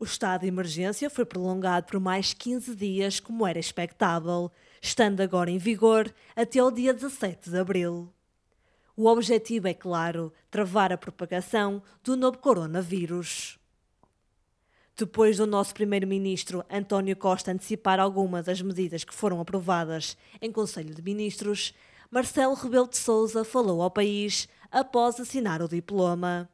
O estado de emergência foi prolongado por mais 15 dias, como era expectável, estando agora em vigor até o dia 17 de abril. O objetivo é claro, travar a propagação do novo coronavírus. Depois do nosso primeiro-ministro António Costa antecipar algumas das medidas que foram aprovadas em Conselho de Ministros, Marcelo Rebelo de Sousa falou ao país após assinar o diploma.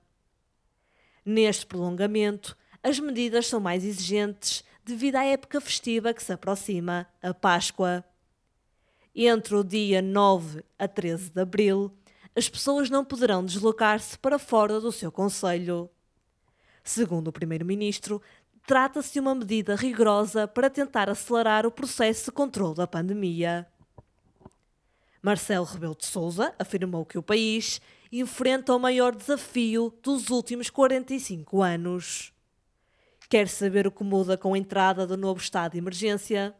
Neste prolongamento, as medidas são mais exigentes devido à época festiva que se aproxima, a Páscoa. Entre o dia 9 a 13 de abril, as pessoas não poderão deslocar-se para fora do seu conselho. Segundo o primeiro-ministro, trata-se de uma medida rigorosa para tentar acelerar o processo de controle da pandemia. Marcelo Rebelo de Sousa afirmou que o país enfrenta o maior desafio dos últimos 45 anos. Quer saber o que muda com a entrada do novo estado de emergência?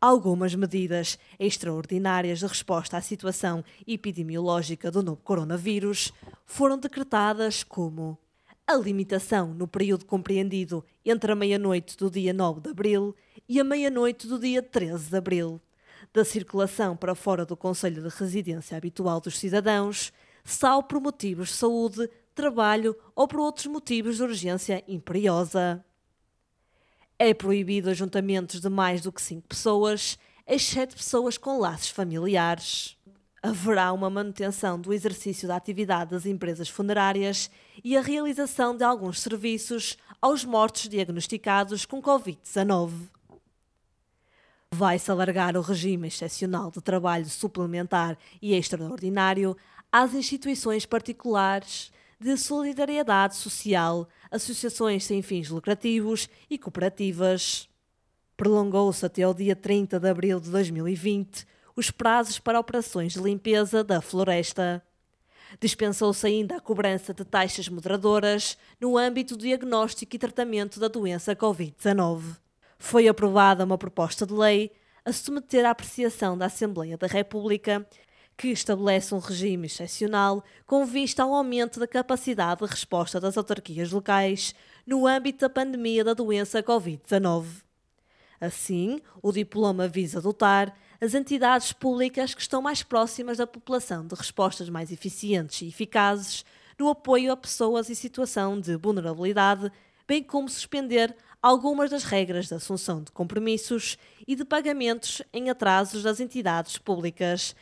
Algumas medidas extraordinárias de resposta à situação epidemiológica do novo coronavírus foram decretadas como a limitação no período compreendido entre a meia-noite do dia 9 de abril e a meia-noite do dia 13 de abril da circulação para fora do Conselho de Residência Habitual dos Cidadãos, salvo por motivos de saúde, trabalho ou por outros motivos de urgência imperiosa. É proibido ajuntamentos de mais do que 5 pessoas, exceto pessoas com laços familiares. Haverá uma manutenção do exercício da atividade das empresas funerárias e a realização de alguns serviços aos mortos diagnosticados com Covid-19. Vai-se alargar o regime excepcional de trabalho suplementar e extraordinário às instituições particulares de solidariedade social, associações sem fins lucrativos e cooperativas. Prolongou-se até ao dia 30 de abril de 2020 os prazos para operações de limpeza da floresta. Dispensou-se ainda a cobrança de taxas moderadoras no âmbito do diagnóstico e tratamento da doença Covid-19. Foi aprovada uma proposta de lei a submeter à apreciação da Assembleia da República que estabelece um regime excepcional com vista ao aumento da capacidade de resposta das autarquias locais no âmbito da pandemia da doença Covid-19. Assim, o diploma visa dotar as entidades públicas que estão mais próximas da população de respostas mais eficientes e eficazes no apoio a pessoas em situação de vulnerabilidade, bem como suspender algumas das regras de assunção de compromissos e de pagamentos em atrasos das entidades públicas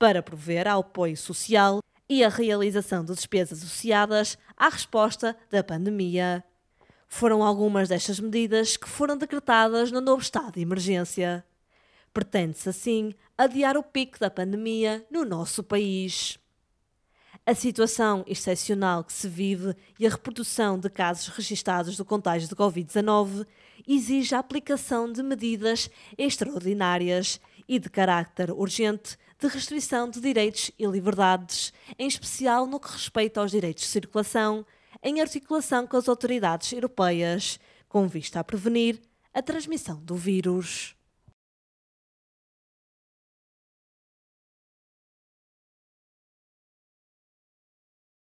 para prover ao apoio social e a realização de despesas associadas à resposta da pandemia. Foram algumas destas medidas que foram decretadas no novo estado de emergência. Pretende-se, assim, adiar o pico da pandemia no nosso país. A situação excepcional que se vive e a reprodução de casos registados do contágio de Covid-19 exige a aplicação de medidas extraordinárias e de carácter urgente de restrição de direitos e liberdades, em especial no que respeita aos direitos de circulação, em articulação com as autoridades europeias, com vista a prevenir a transmissão do vírus.